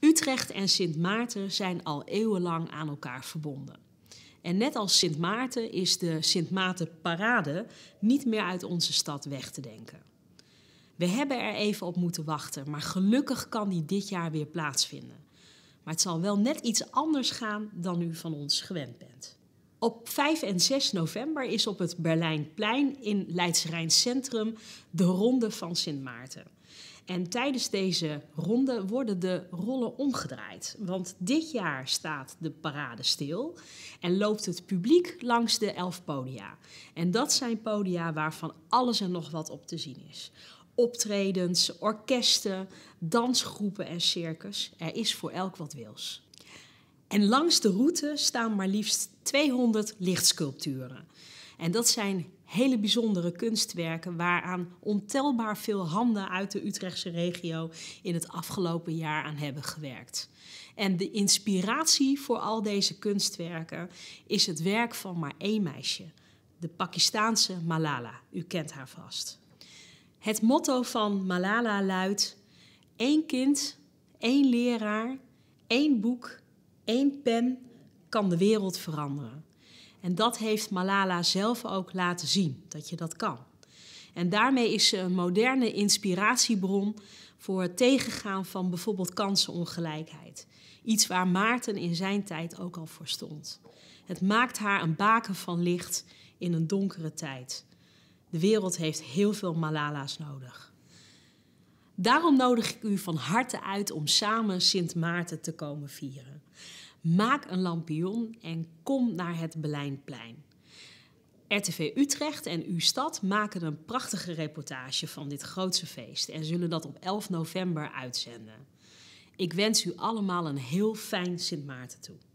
Utrecht en Sint Maarten zijn al eeuwenlang aan elkaar verbonden. En net als Sint Maarten is de Sint Maarten Parade niet meer uit onze stad weg te denken. We hebben er even op moeten wachten, maar gelukkig kan die dit jaar weer plaatsvinden. Maar het zal wel net iets anders gaan dan u van ons gewend bent. Op 5 en 6 november is op het Berlijnplein in Leidsrijn Centrum de Ronde van Sint Maarten. En tijdens deze ronde worden de rollen omgedraaid. Want dit jaar staat de parade stil en loopt het publiek langs de elf podia. En dat zijn podia waarvan alles en nog wat op te zien is. Optredens, orkesten, dansgroepen en circus. Er is voor elk wat wils. En langs de route staan maar liefst 200 lichtsculpturen. En dat zijn hele bijzondere kunstwerken waaraan ontelbaar veel handen uit de Utrechtse regio in het afgelopen jaar aan hebben gewerkt. En de inspiratie voor al deze kunstwerken is het werk van maar één meisje, de Pakistaanse Malala. U kent haar vast. Het motto van Malala luidt: één kind, één leraar, één boek, Eén pen kan de wereld veranderen. En dat heeft Malala zelf ook laten zien, dat je dat kan. En daarmee is ze een moderne inspiratiebron voor het tegengaan van bijvoorbeeld kansenongelijkheid. Iets waar Maarten in zijn tijd ook al voor stond. Het maakt haar een baken van licht in een donkere tijd. De wereld heeft heel veel Malala's nodig. Daarom nodig ik u van harte uit om samen Sint Maarten te komen vieren. Maak een lampion en kom naar het Berlijnplein. RTV Utrecht en uw stad maken een prachtige reportage van dit grootse feest en zullen dat op 11 november uitzenden. Ik wens u allemaal een heel fijn Sint Maarten toe.